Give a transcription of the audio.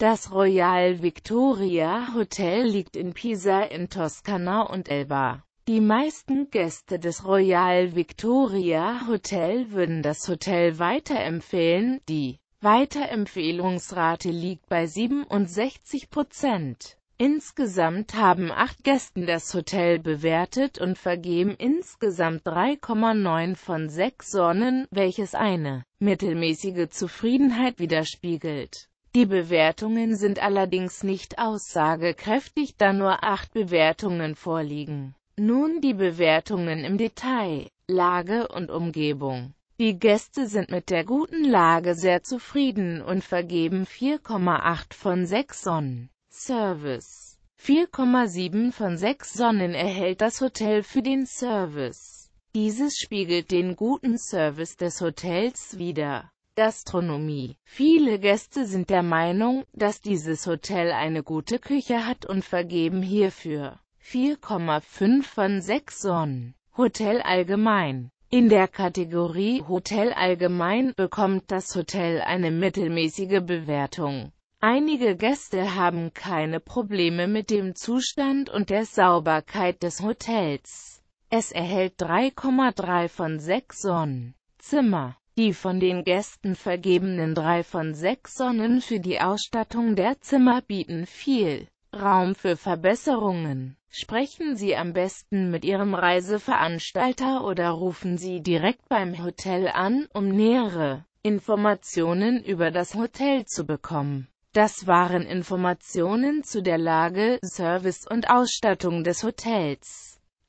Das Royal Victoria Hotel liegt in Pisa in Toskana und Elba. Die meisten Gäste des Royal Victoria Hotel würden das Hotel weiterempfehlen, die Weiterempfehlungsrate liegt bei 67 Prozent. Insgesamt haben acht Gästen das Hotel bewertet und vergeben insgesamt 3,9 von sechs Sonnen, welches eine mittelmäßige Zufriedenheit widerspiegelt. Die Bewertungen sind allerdings nicht aussagekräftig, da nur acht Bewertungen vorliegen. Nun die Bewertungen im Detail, Lage und Umgebung. Die Gäste sind mit der guten Lage sehr zufrieden und vergeben 4,8 von 6 Sonnen. Service 4,7 von 6 Sonnen erhält das Hotel für den Service. Dieses spiegelt den guten Service des Hotels wider. Gastronomie. Viele Gäste sind der Meinung, dass dieses Hotel eine gute Küche hat und vergeben hierfür 4,5 von 6 Sonnen. Hotel allgemein in der Kategorie Hotel allgemein bekommt das Hotel eine mittelmäßige Bewertung. Einige Gäste haben keine Probleme mit dem Zustand und der Sauberkeit des Hotels. Es erhält 3,3 von 6 Sonnen. Zimmer die von den Gästen vergebenen drei von sechs Sonnen für die Ausstattung der Zimmer bieten viel Raum für Verbesserungen. Sprechen Sie am besten mit Ihrem Reiseveranstalter oder rufen Sie direkt beim Hotel an, um nähere Informationen über das Hotel zu bekommen. Das waren Informationen zu der Lage, Service und Ausstattung des Hotels.